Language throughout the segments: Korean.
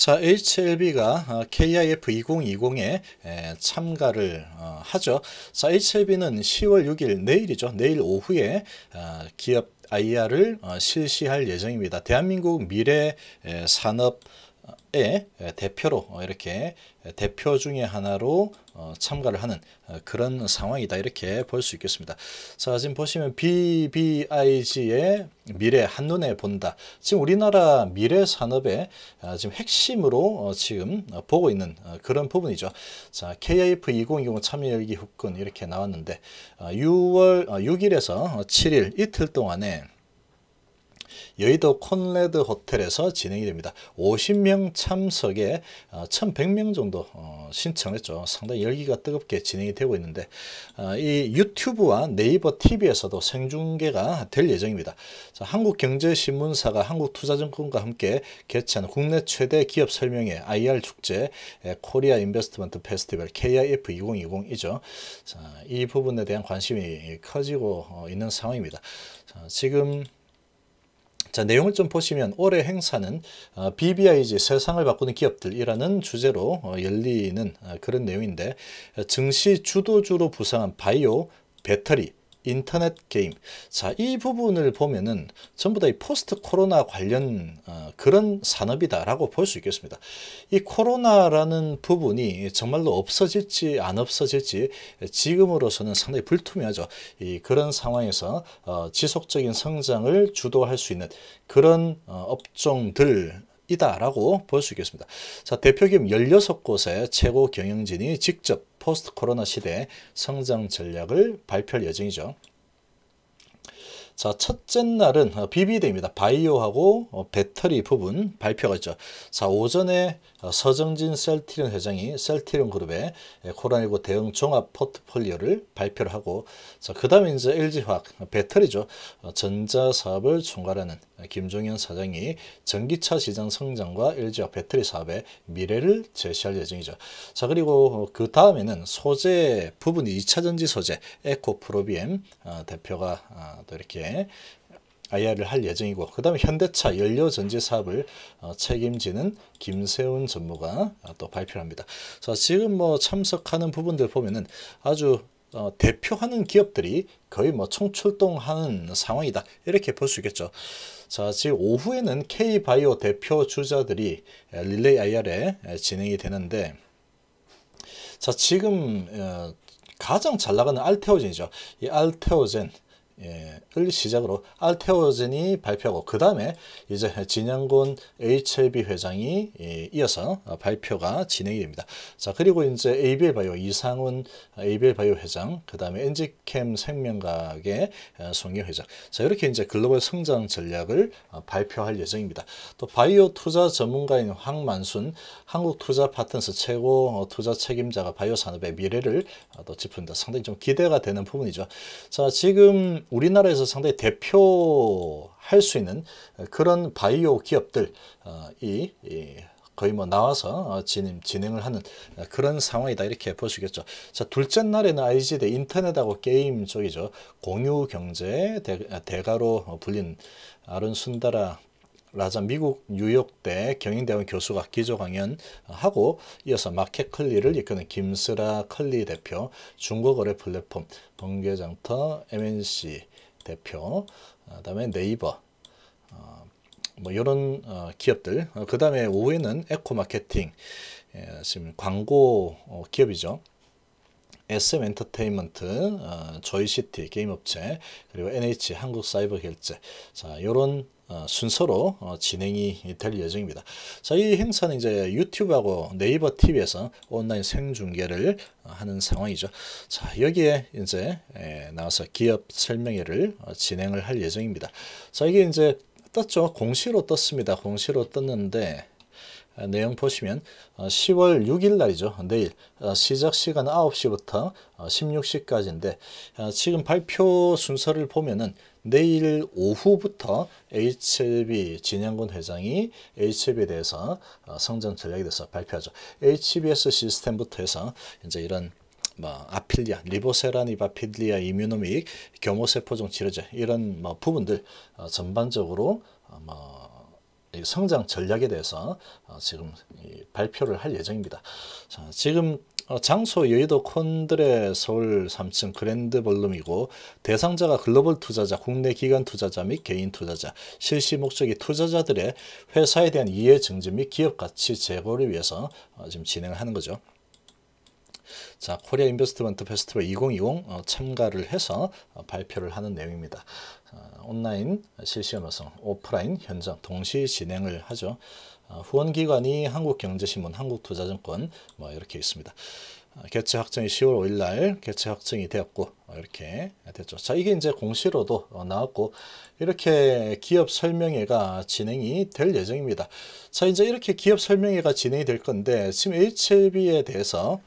자, HLB가 어, KIF 2020에 참가를 어, 하죠. 자, HLB는 10월 6일 내일이죠. 내일 오후에 어, 기업 IR을 실시할 예정입니다. 대한민국 미래 산업 의 대표로 어, 이렇게 대표 중의 하나로 어, 참가를 하는 어, 그런 상황이다 이렇게 볼 수 있겠습니다. 자 지금 보시면 BBIG의 미래 한눈에 본다. 지금 우리나라 미래 산업의 아, 지금 핵심으로 지금 보고 있는 그런 부분이죠. 자 KF 2020 참여열기 후끈 이렇게 나왔는데 6월 6일에서 7일 이틀 동안에 여의도 콘레드 호텔에서 진행이 됩니다. 50명 참석에 1100명 어, 정도 어, 신청했죠. 상당히 열기가 뜨겁게 진행이 되고 있는데 어, 이 유튜브와 네이버 TV에서도 생중계가 될 예정입니다. 한국경제신문사가 한국투자증권과 함께 개최한 국내 최대 기업 설명회 IR 축제 코리아 인베스트먼트 페스티벌 KIF 2020이죠. 이 부분에 대한 관심이 커지고 있는 상황입니다. 지금 자 내용을 좀 보시면 올해 행사는 어, BBIG 세상을 바꾸는 기업들이라는 주제로 어, 열리는 어, 그런 내용인데 증시 주도주로 부상한 바이오, 배터리, 인터넷 게임 자이 부분을 보면은 전부 다 이 포스트 코로나 관련 어, 그런 산업이다 라고 볼 수 있겠습니다 이 코로나라는 부분이 정말로 없어질지 안 없어질지 지금으로서는 상당히 불투명하죠 이 그런 상황에서 어, 지속적인 성장을 주도할 수 있는 그런 어, 업종들 이다라고 볼 수 있겠습니다. 자, 대표기업 16곳의 최고 경영진이 직접 포스트 코로나 시대 성장 전략을 발표할 예정이죠. 자, 첫째 날은 BBD입니다. 어, 바이오하고 어, 배터리 부분 발표가 있죠. 자, 오전에 어, 서정진 셀티른 회장이 셀티른 그룹의 코로나19 대응 종합 포트폴리오를 발표를 하고 그 다음에 이제 LG화학 배터리죠. 어, 전자사업을 총괄하는 김종현 사장이 전기차 시장 성장과 LG화학 배터리 사업의 미래를 제시할 예정이죠. 자 그리고 그 다음에는 소재 부분 2차전지 소재 에코프로비엠 어, 대표가 또 이렇게 IR을 할 예정이고 그 다음에 현대차 연료전지 사업을 어, 책임지는 김세훈 전무가 어, 또발표 합니다. 자, 지금 뭐 참석하는 부분들 보면은 아주 어, 대표하는 기업들이 거의 뭐 총출동하는 상황이다 이렇게 볼 수 있겠죠. 자, 지금 오후에는 K바이오 대표 주자들이 릴레이 IR에 진행이 되는데 자, 지금 어, 가장 잘 나가는 알테오젠이죠. 이 알테오젠 예,을 시작으로 알테오젠이 발표하고 그 다음에 이제 진양곤 HLB 회장이 예, 이어서 발표가 진행이 됩니다. 자 그리고 이제 ABL 바이오 이상훈 ABL 바이오 회장 그 다음에 엔지캠 생명과학의 어, 송혜 회장 자 이렇게 이제 글로벌 성장 전략을 어, 발표할 예정입니다. 또 바이오 투자 전문가인 황만순 한국 투자 파트너스 최고 어, 투자 책임자가 바이오 산업의 미래를 또짚은다 상당히 좀 기대가 되는 부분이죠. 자 지금 우리나라에서 상당히 대표할 수 있는 그런 바이오 기업들이 어, 거의 뭐 나와서 진행, 진행을 하는 그런 상황이다 이렇게 볼수겠죠자 둘째 날에는 IG대 인터넷하고 게임 쪽이죠. 공유경제 대, 가로 불린 아론 순다라 라자 미국 뉴욕대 경영대학원 교수가 기조 강연하고 이어서 마켓 클리를 이끄는 김슬아 클리 대표, 중고거래 플랫폼 번계장터 MNC 대표, 어, 그다음에 네이버 어, 뭐 이런 어, 기업들, 그 다음에 오후에는 에코마케팅 예, 지금 광고 기업이죠. SM 엔터테인먼트, 저이시티 게임업체, 그리고 NH 한국사이버결제, 자요런 어, 순서로 어, 진행이 될 예정입니다. 자, 이 행사는 이제 유튜브하고 네이버 TV에서 온라인 생중계를 하는 상황이죠. 자, 여기에 이제 나와서 기업 설명회를 어, 진행을 할 예정입니다. 자, 이게 이제 떴죠. 공시로 떴습니다. 공시로 떴는데 어, 내용 보시면 10월 어, 6일 날이죠. 내일 어, 시작 시간 9시부터 16시까지인데 지금 발표 순서를 보면은 내일 오후부터 HB 진양군 회장이 HB에 대해서 성장 전략에 대해서 발표하죠. HBS 시스템부터 해서 이제 이런 뭐 아필리아, 리보세라니 바필리아 이뮤노믹, 겸호세포종 치료제 이런 뭐 부분들 전반적으로 뭐 성장 전략에 대해서 어, 지금 발표를 할 예정입니다. 자, 지금 어, 장소 여의도 콘드레 서울 3층 그랜드 볼룸이고 대상자가 글로벌 투자자, 국내 기관 투자자 및 개인 투자자, 실시 목적이 투자자들의 회사에 대한 이해 증진 및 기업 가치 제고를 위해서 어, 지금 진행 하는 거죠. 자, 코리아 인베스트먼트 페스티벌 2020 참가를 해서 발표를 하는 내용입니다. 어, 온라인 실시하면서 오프라인 현장 동시 진행을 하죠. 어, 후원기관이 한국경제신문, 한국투자증권 뭐 이렇게 있습니다. 어, 개최 확정이 10월 5일 날 개최 확정이 되었고 이렇게 됐죠. 자 이게 이제 공시로도 나왔고 이렇게 기업 설명회가 진행이 될 예정입니다. 자 이제 이렇게 기업 설명회가 진행이 될 건데 지금 HLB에 대해서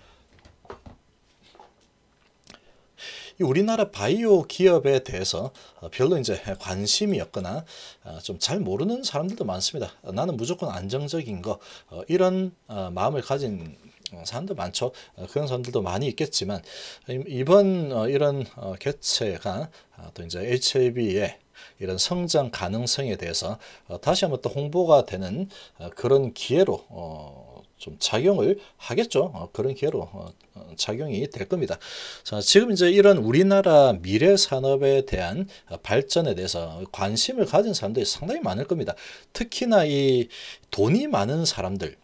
이 우리나라 바이오 기업에 대해서 어, 별로 이제 관심이 없거나 어, 좀잘 모르는 사람들도 많습니다. 나는 무조건 안정적인 거 어, 이런 마음을 가진 사람도 많죠. 그런 사람들도 많이 있겠지만 이번 이런 개체가 아, 또 이제 h i v 에 이런 성장 가능성에 대해서 다시 한번 또 홍보가 되는 그런 기회로 좀 작용을 하겠죠. 어, 그런 기회로 어, 어, 작용이 될 겁니다. 자, 지금 이제 이런 우리나라 미래 산업에 대한 발전에 대해서 관심을 가진 사람들이 상당히 많을 겁니다. 특히나 이 돈이 많은 사람들,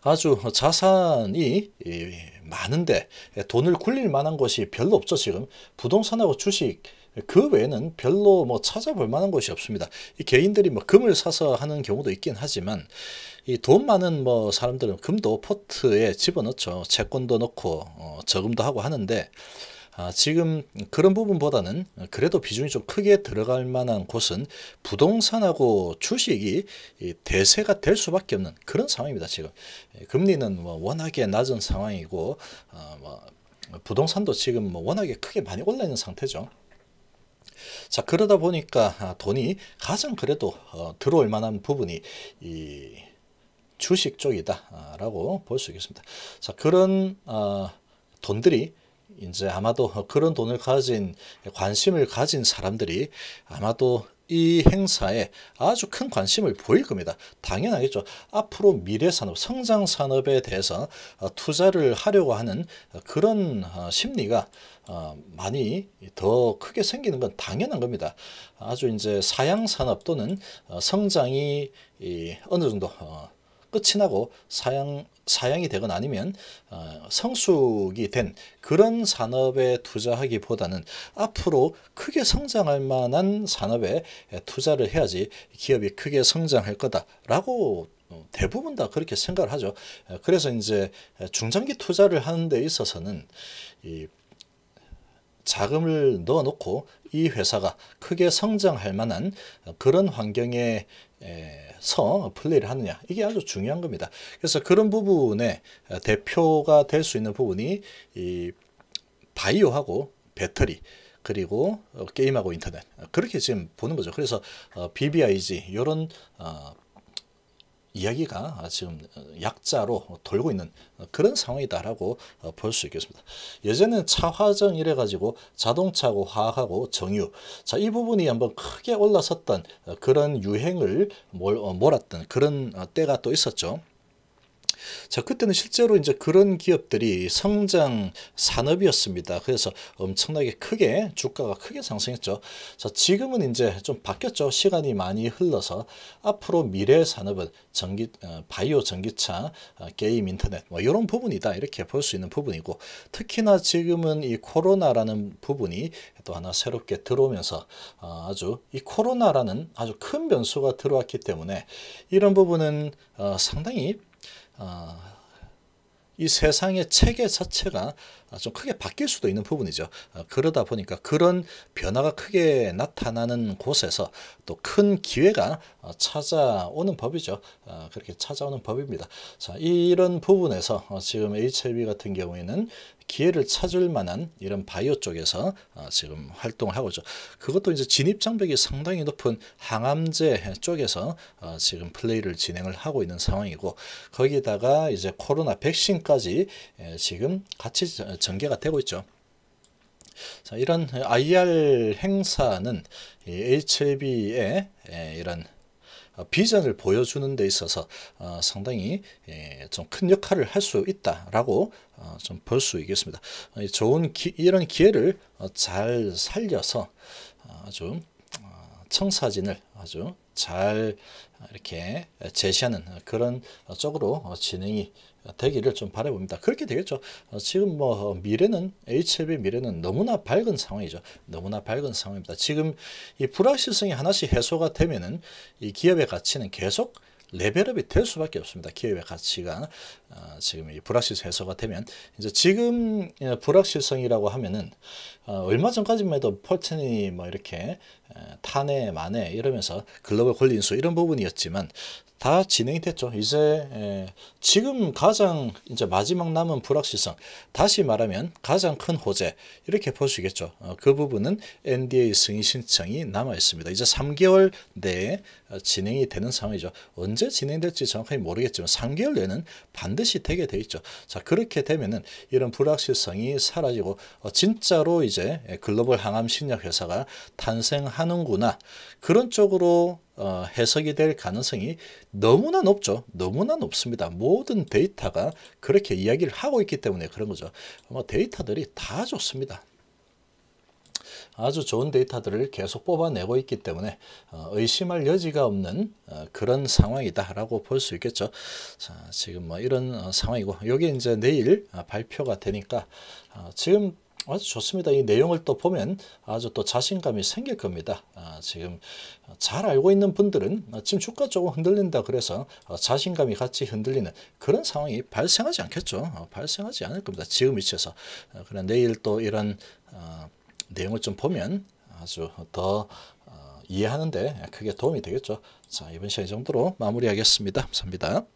아주 자산이 많은데 돈을 굴릴 만한 것이 별로 없죠 지금 부동산하고 주식 그 외에는 별로 뭐 찾아볼 만한 것이 없습니다 개인들이 뭐 금을 사서 하는 경우도 있긴 하지만 이돈 많은 뭐 사람들은 금도 포트에 집어넣죠. 채권도 넣고 어, 저금도 하고 하는데 아, 지금 그런 부분보다는 그래도 비중이 좀 크게 들어갈 만한 곳은 부동산하고 주식이 대세가 될 수밖에 없는 그런 상황입니다. 지금 예, 금리는 뭐 워낙에 낮은 상황이고 어, 뭐 부동산도 지금 뭐 워낙에 크게 많이 올라 있는 상태죠. 자 그러다 보니까 아, 돈이 가장 그래도 어, 들어올 만한 부분이 이 주식 쪽이다라고 아, 볼수 있겠습니다. 자, 그런 어, 돈들이 이제 아마도 그런 돈을 가진 관심을 가진 사람들이 아마도 이 행사에 아주 큰 관심을 보일 겁니다. 당연하겠죠. 앞으로 미래 산업, 성장 산업에 대해서 어, 투자를 하려고 하는 그런 어, 심리가 어, 많이 더 크게 생기는 건 당연한 겁니다. 아주 이제 사양 산업 또는 성장이 어느 정도 끝이 나고 사양 사양이 되거나 아니면 어, 성숙이 된 그런 산업에 투자하기보다는 앞으로 크게 성장할 만한 산업에 투자를 해야지 기업이 크게 성장할 거다라고 어, 대부분 다 그렇게 생각을 하죠. 어, 그래서 이제 중장기 투자를 하는 데 있어서는 이 자금을 넣어놓고 이 회사가 크게 성장할 만한 그런 환경에 에서 플레이를 하느냐 이게 아주 중요한 겁니다. 그래서 그런 부분에 어, 대표가 될 수 있는 부분이 이 바이오하고 배터리 그리고 어, 게임하고 인터넷 어, 그렇게 지금 보는 거죠. 그래서 BBIG 이런 어, 이야기가 지금 어, 약자로 돌고 있는 그런 상황이다라고 어, 볼수 있겠습니다. 예전에는 차화정 이래가지고 자동차고 화학하고 정유 자이 부분이 한번 크게 올라섰던 어, 그런 유행을 몰았던 그런 때가 또 있었죠. 자, 그때는 실제로 이제 그런 기업들이 성장 산업이었습니다. 그래서 엄청나게 크게 주가가 크게 상승했죠. 자, 지금은 이제 좀 바뀌었죠. 시간이 많이 흘러서 앞으로 미래 산업은 전기 어, 바이오 전기차, 어, 게임 인터넷 뭐 이런 부분이다. 이렇게 볼 수 있는 부분이고 특히나 지금은 이 코로나라는 부분이 또 하나 새롭게 들어오면서 어, 아주 이 코로나라는 아주 큰 변수가 들어왔기 때문에 이런 부분은 상당히 아, 이 세상의 체계 자체가 좀 크게 바뀔 수도 있는 부분이죠. 아, 그러다 보니까 그런 변화가 크게 나타나는 곳에서 또 큰 기회가 어, 찾아오는 법이죠. 아, 그렇게 찾아오는 법입니다. 자, 이런 부분에서 어, 지금 HIV 같은 경우에는 기회를 찾을 만한 이런 바이오 쪽에서 어, 지금 활동을 하고 있죠. 그것도 이제 진입 장벽이 상당히 높은 항암제 쪽에서 어, 지금 플레이를 진행을 하고 있는 상황이고 거기다가 이제 코로나 백신까지 지금 같이 전개가 되고 있죠. 자, 이런 IR 행사는 HLB의 이런 어, 비전을 보여주는 데 있어서 어, 상당히 예, 좀큰 역할을 할 수 있다라고 어, 좀볼 수 있겠습니다. 좋은 기, 이런 기회를 잘 살려서 아주 청사진을 아주 잘 이렇게 제시하는 그런 쪽으로 진행이 되기를 좀 바라봅니다. 그렇게 되겠죠. 지금 뭐 미래는 HLB 미래는 너무나 밝은 상황이죠. 너무나 밝은 상황입니다. 지금 이 불확실성이 하나씩 해소가 되면은 이 기업의 가치는 계속 레벨업이 될 수밖에 없습니다. 기업의 가치가 어, 지금 이 불확실성 해소가 되면 이제 지금 어, 불확실성이라고 하면은 어, 얼마 전까지만 해도 펄튼이 뭐 이렇게 탄핵 만에 이러면서 글로벌 권리인수 이런 부분이었지만 다 진행이 됐죠. 이제 예, 지금 가장 이제 마지막 남은 불확실성, 다시 말하면 가장 큰 호재 이렇게 볼수 있겠죠. 어, 그 부분은 NDA 승인 신청이 남아 있습니다. 이제 3개월 내에 어, 진행이 되는 상황이죠. 언제 진행될지 정확히 모르겠지만 3개월 내는 반드시 되게 돼 있죠. 자 그렇게 되면은 이런 불확실성이 사라지고 어, 진짜로 이제 예, 글로벌 항암 신약 회사가 탄생하는구나 그런 쪽으로 어, 해석이 될 가능성이 너무나 높죠. 너무나 높습니다. 모든 데이터가 그렇게 이야기를 하고 있기 때문에 그런 거죠. 뭐 데이터들이 다 좋습니다. 아주 좋은 데이터들을 계속 뽑아내고 있기 때문에 어, 의심할 여지가 없는 어, 그런 상황이다라고 볼 수 있겠죠. 자, 지금 뭐 이런 어, 상황이고, 여기 이제 내일 아, 발표가 되니까 지금 아주 좋습니다. 이 내용을 또 보면 아주 또 자신감이 생길 겁니다. 아, 지금 잘 알고 있는 분들은 아, 지금 주가 조금 흔들린다 그래서 어, 자신감이 같이 흔들리는 그런 상황이 발생하지 않겠죠. 어, 발생하지 않을 겁니다. 지금 위치에서. 어, 그러나 내일 또 이런 어, 내용을 좀 보면 아주 더 어, 이해하는데 크게 도움이 되겠죠. 자 이번 시간 이 정도로 마무리하겠습니다. 감사합니다.